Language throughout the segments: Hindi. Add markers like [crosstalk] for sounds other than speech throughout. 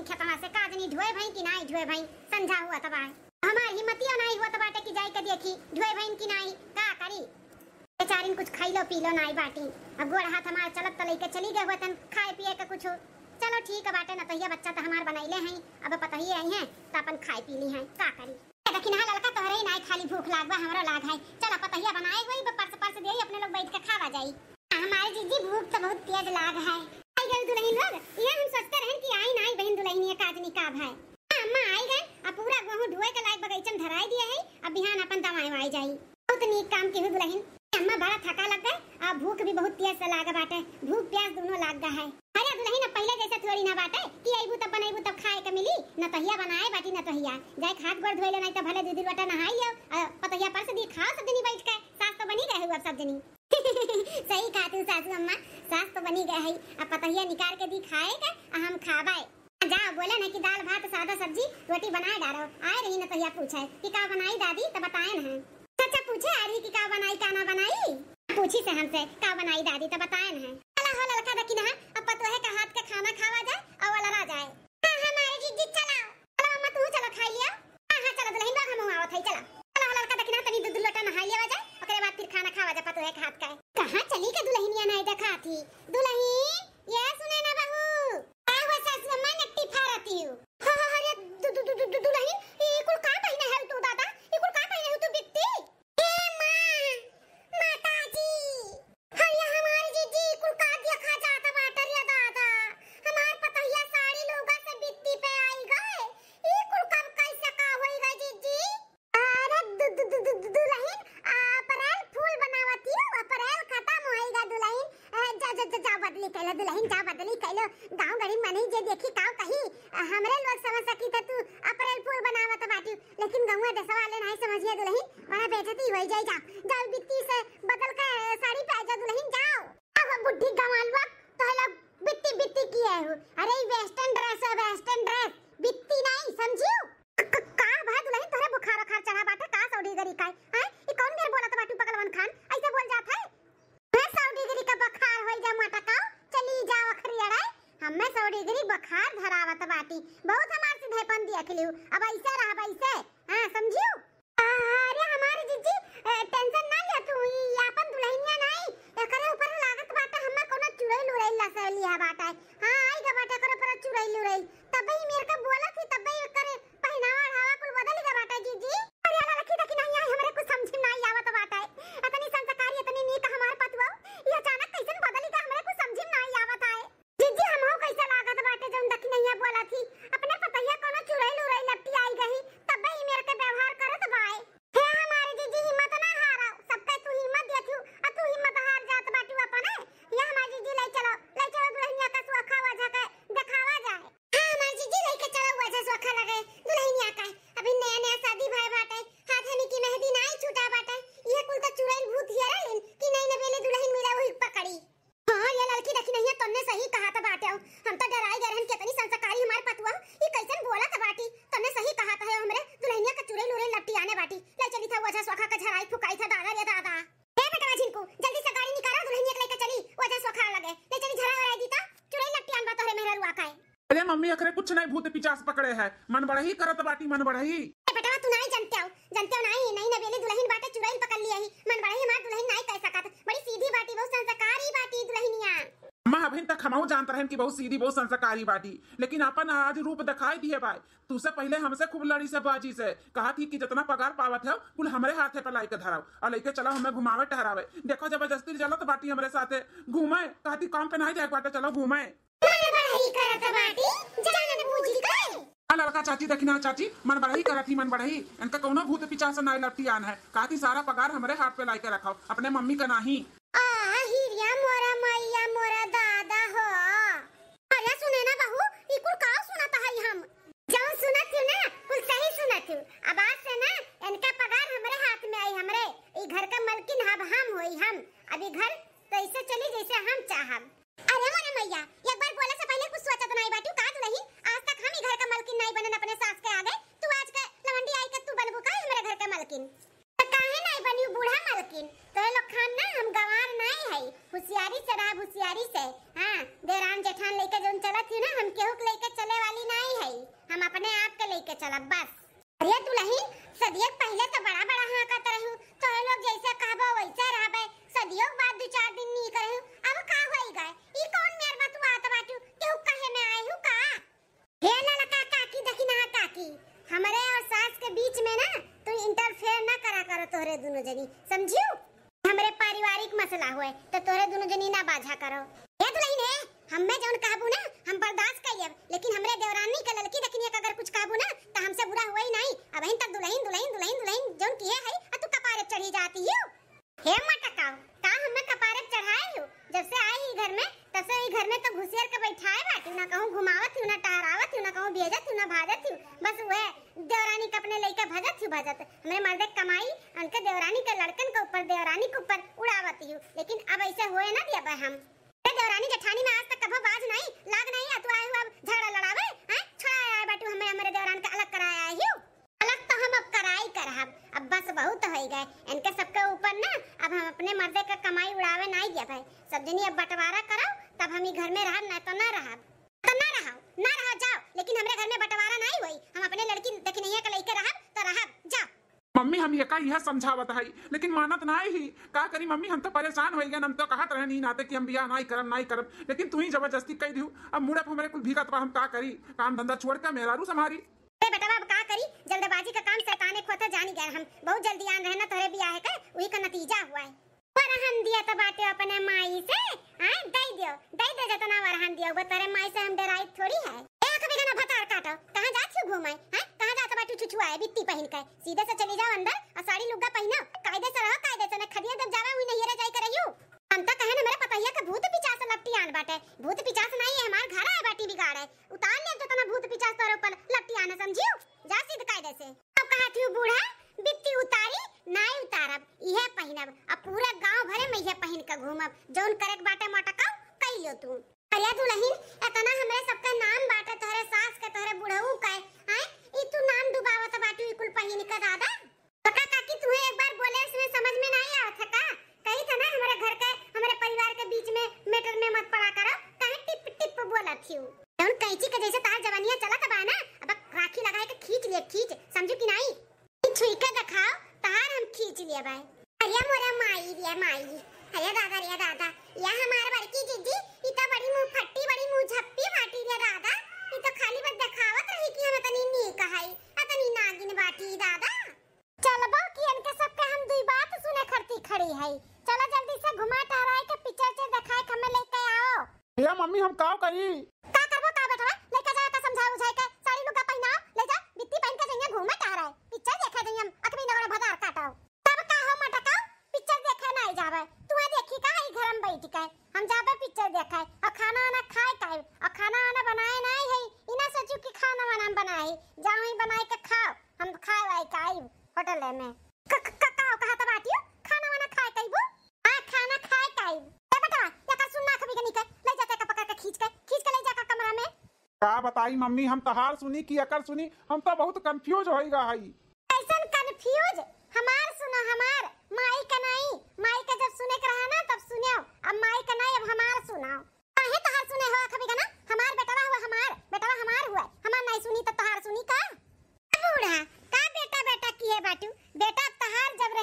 इन खेतवा से काज नहीं धोए भई कि नहीं ढोए भई समझा हुआ तबा हमार हिम्मतिया नहीं हुआ तबा कि जाई के देखी ढोए भई कि नहीं का करी बेचारिन कुछ खाइलो पीलो नहीं बाटी अब गोर हाथ हमार चलत तलई तो के चली गए होतन खाए पिए का कुछ चलो ठीक है बाटे न तहिया बच्चा तो हमार बनाइले हैं अब पता ही आई हैं तो अपन खाए पी ली हैं का करी दखिन हां लड़का तोहरे ही नहीं खाली भूख लागबा हमरो लाग है चल पतहिया बनाए गई पर पर से दे अपने लोग बैठ के खावा जाई हमारे जीजी भूख तो बहुत तेज लाग है दुलहिन लोग ये हम सोचते रहे कि आई नाई बहन दुल्हनिया का आदमी का है हाँ, अम्मा आई गए अब पूरा गहूं ढोए के लायक बगैचम धराई दिए है अब बिहान अपन दवाई वाई जाई बहुत नीक काम केहू दुलहिन अम्मा बड़ा थका लग गए अब भूख भी बहुत प्यास लागा बाटे भूख प्यास दोनों लाग गए है अरे दुलहिन अब पहले जैसा थोड़ी ना बाटे कि आईबू तब बनाईबू तब खाए के मिली न तहिया बनाए बाटी न तहिया खात गोर धोए ले नहीं तो भले दीदी बेटा नहाई लियो पतहिया पर से दी खा सब दिन बैठ के सास तो बनी रहे अब सब दिन [laughs] सही खाती सासू अम्मा सास तो बनी गए है अब पतहिया निकाल के दी खाएगा और हम खाबाए जा बोले ना कि दाल भात सादा सब्जी रोटी बनाए डाल डालो आए रही ना नतहिया तो पूछे कि का बनाई दादी तो बताए ना चाचा पूछे आ रही कि का बनाई का ना बनाई पूछी से हमसे का बनाई दादी तो बताए ना चला हो लड़का ना अब पतोहे का हाथ का खाना खावा जाए और लड़ा जाए हां हमारे हाँ, जिद्दी चलाओ चलो अम्मा तू चलो खाई लिया हां हां चलो दुल्हन तो हम आवत है चला चला हो लड़का दकिना तनी दूध लोटा नहा लिया जाए ओकरे बाद फिर खाना खावा जाए पतोहे का हाथ का कहाँ चली का दुल्हनिया नहीं देखा थी दुल्हनी लहिन जा बदली कैलो गांव गरीब मनी जे देखी का कही हमरे लोग सब बुखार धरावत बाटी बहुत हमार से धैपन दिया के लियो अब ऐसे रहा ऐसे हां समझियो अरे हमारे जीजी टेंशन ना ले तू ई अपन दुल्हनिया नहीं एकरे ऊपर लागत बाटे हमर कोनो चुड़ैल उड़ैल ला से लिया हाँ, बाटे हां आई गा बाटे करे पर चुड़ैल उड़ैल तबे ही मेरे का बोला कि तबे अरे मम्मी अखरे कुछ नहीं भूत पिचास पकड़े है मन बड़ा ही करत बाटी मन बड़ा बढ़ही बेटा तू नहीं जानते हो जानते हो नहीं नहीं नबेली दुल्हन बाटे चुड़ैल पकड़ लिया ही मन बड़ा ही मार दुल्हन नहीं कह सकत बड़ी सीधी बाटी बहुत संस्कारी बाटी दुल्हनिया अम्मा अभी तक हमहू जानत रहन कि बहुत सीधी बहुत संस्कारी बाटी लेकिन अपन आज रूप दिखाई दिए भाई तू से पहले हमसे खूब लड़ी से बाजी से कहा थी कि जितना पगार पावत है कुल हमरे हाथे पर लाइके धराओ और लेके चलो हमें घुमावे ठहरावे देखो जबरदस्ती चलो तो बाटी हमारे साथ घूमे कहा थी काम पे नहीं जाए बाटे चलो घूमे लड़का चाची देखना चाची मन कर रखी मन बढ़ई इनका कौन भूत पिचास ना लपटी आन है कहा सारा पगार हमारे हाथ पे लाई के रखा अपने मम्मी का नहीं बैठा करो ये तो नहीं है हम में जोन काबू ना हम बर्दाश्त करिए लेकिन हमरे देवरानी के लड़की देखनी एक अगर कुछ काबू ना तो हमसे बुरा हुआ ही नहीं अब अहीं तक दुलाइन दुलाइन दुलाइन दुलाइन जोन किए है तू कपारे चढ़ी जाती है हे मटकाओ का हम में कपारे चढ़ाए हो जब से आए ही घर में तब से ही घर में तो घुसियर के बैठाए बाटी ना कहूं घुमावत हूं ना टहरावत हूं ना कहूं भेजत हूं ना भाजत हूं अपने लड़का भगत ही भगत हमरे मर्द कमाई अनके देवरानी के लड़कन के ऊपर देवरानी के ऊपर उड़ावती हूं लेकिन अब ऐसे होए ना दिया भाई हम देवरानी जठानी में आज तक कभी बाज नहीं लाग नहीं है तू आए अब झगड़ा लड़ावे हैं छोड़ा आए बाटू हमें हमारे देवरान का अलग कराया आई हूं अलग तो हम अब कराई कर हम अब बस बहुत हो गए इनके सबके ऊपर ना अब हम अपने मर्द का कमाई उड़ावे नहीं दिया भाई सब जनी अब बंटवारा करो तब हम ही घर में रहब ना तो ना रहब लेकिन हमरे घर में बंटवारा नहीं हुई हम अपने लड़की देखी देखनिया के लेके रहब तो रहब जा मम्मी हम ये का यह समझावत है लेकिन मानत ना ही का करी मम्मी हम तो परेशान हो गए हम तो कहत रहे नहीं नाते कि हम बियाह नहीं करब नहीं करब लेकिन तू ही जबरदस्ती कह दियो अब मुड़प हमारे कुल भीगत पर हम का करी काम धंधा छोड़ कर मेरा रू संभारी बेटा अब का करी जल्दबाजी का काम ने खोता जानी गए हम बहुत जल्दी आन रहना तोरे बियाह का वही का नतीजा हुआ है वरहन दिया तो बाटे अपने माई से हां दे दियो दे दे जतना वरहन दियो वो तेरे माई से हम डराई थोड़ी है काटो कहाँ जात छु घुमाई हां कहाँ जात बाटू छुछुआ बित्ती पहिन के सीधे से चली जाओ अंदर आ साड़ी लुग्गा पहिना कायदे से रहो कायदे से ना खदिया दब जावा हुई नहीं रह जाई करहियो हम तो कहे ना मेरा पतैया का भूत पिचास लपटी आन बाटे भूत पिचास नहीं है हमार घर आए बाटी बिगाड़े उतार ले तो तना भूत पिचास तोर ऊपर लपटी आना समझियो जा सीधे कायदे से अब कहाँ थी बूढ़ा बित्ती उतारी नाई उतारब इहे पहिनब अब पूरा गांव भरे में इहे पहन के घूमब जौन करे बाटे मटका कई लो तू अरे तू नहीं एतना हमरे सबका नाम बाटे तोहरे सास के तोहरे बुढ़ऊ का हैं ई तू नाम डुबावत बाटू कुल पहिन के दादा पक्का काकी तू एक बार बोले इसमें समझ में नहीं आवत है का कही था ना हमरे घर के हमरे परिवार के बीच में मैटर में मत पड़ा करो काहे टिप टिप बोला थियो जौन कैची के जैसे तार जवानियां चला तबा ना अब राखी लगा के खींच ले खींच समझू कि नहीं ई छुई के दिखाओ तार हम खींच लिए भाई अरे मोरे माई रे माई अरे दादा रे दादा यह हमारा बड़की जीजी इतना बड़ी मुंह फट्टी बड़ी मुंह झप्पी बाटी रे दादा ये तो खाली बस दिखावत रही कि हम तनी नी कहई तनी नागिन बाटी दादा चलबा कि इनके सबके हम दुई बात सुने खरती खड़ी है चलो जल्दी से घुमा टहराए के पिक्चर से दिखाए हमें लेके आओ भैया मम्मी हम का करी का है हम ज्यादा पिक्चर देखा है और खाना आना खाए का है और खाना आना बनाए नहीं है इना सोचो कि खाना वाना बनाए जाओ ही बनाए के खाओ हम खाए वाई का आई होटल में ककाओ कहा तो बाटियो खाना वाना खाए का वो आ हाँ, खाना खाए का आई ए बेटा या का सुनना कभी के नहीं निकल ले जाता का पकड़ के खींच के खींच के ले जाकर कमरा में का बताई मम्मी हम तहार तो सुनी कि अकर सुनी हम तो बहुत कंफ्यूज होइगा हई ऐसा कंफ्यूज हमार सुना हमार माई का नहीं माई सुने के रहा ना तब सुनियो अब माई का नहीं अब हमार सुनाओ काहे तहार सुने हो कभी का ना हमार बेटावा हुआ हमार बेटावा हमार हुआ हमार नहीं सुनी तब तो तहार सुनी का बूढ़ा का बेटा बेटा की है बाटू बेटा तहार जब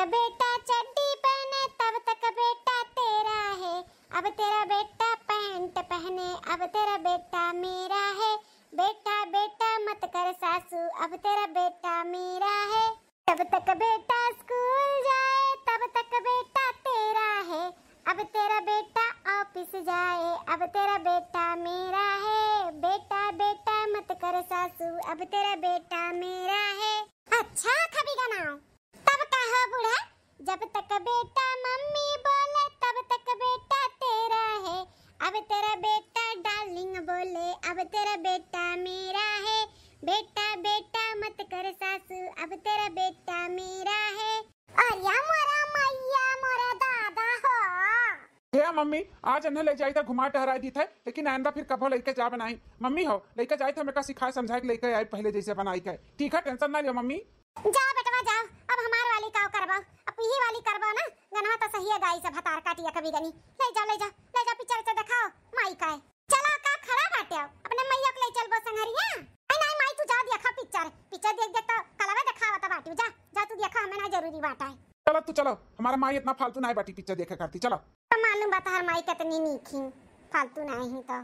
तक बेटा चड्डी पहने तब तक बेटा तेरा है अब तेरा बेटा पैंट पहने अब तेरा बेटा मेरा है बेटा बेटा मत कर सासू अब तेरा बेटा मेरा है तब तक बेटा स्कूल जाए तब तक बेटा तेरा है अब तेरा बेटा ऑफिस जाए अब तेरा बेटा मेरा है बेटा बेटा मत कर सासू अब तेरा बेटा मेरा है अच्छा खबीगा नाव बूढ़ा जब तक बेटा मम्मी बोले तब तक बेटा तेरा है अब तेरा बेटा डार्लिंग बोले अब तेरा बेटा मेरा है बेटा बेटा मत कर अब तेरा बेटा मेरा है मोरा मैया मोरा दादा हो मम्मी आज अन्हे ले जाई था घुमा टहरा दी था लेकिन आंदा फिर कबो लेके जा बनाई मम्मी हो लेके जाई था मेरे का सिखाए समझाए लेके आई पहले जैसे बनाई के ठीक है टेंशन ना लियो मम्मी जा बेटा जा अब हमार वाली काव करबा अब ई वाली करबा ना गनवा तो सही है गाइस अब हतार काटिया कभी गनी ले जा ले जा ले जा पिक्चर से दिखाओ माई का है चला का खड़ा बाटे अपने मैया के ले चलबो संगरिया हाँ? ए नहीं माई तू जा देखा पिक्चर पिक्चर देख देख तो कलावे दिखावा त बाटी जा जा तू देखा हमें ना जरूरी बाटा है चलो तू चलो हमारा माई इतना फालतू ना है बाटी पिक्चर देखा करती चलो तो मालूम बता हर माई कितनी नीखी फालतू ना ही तो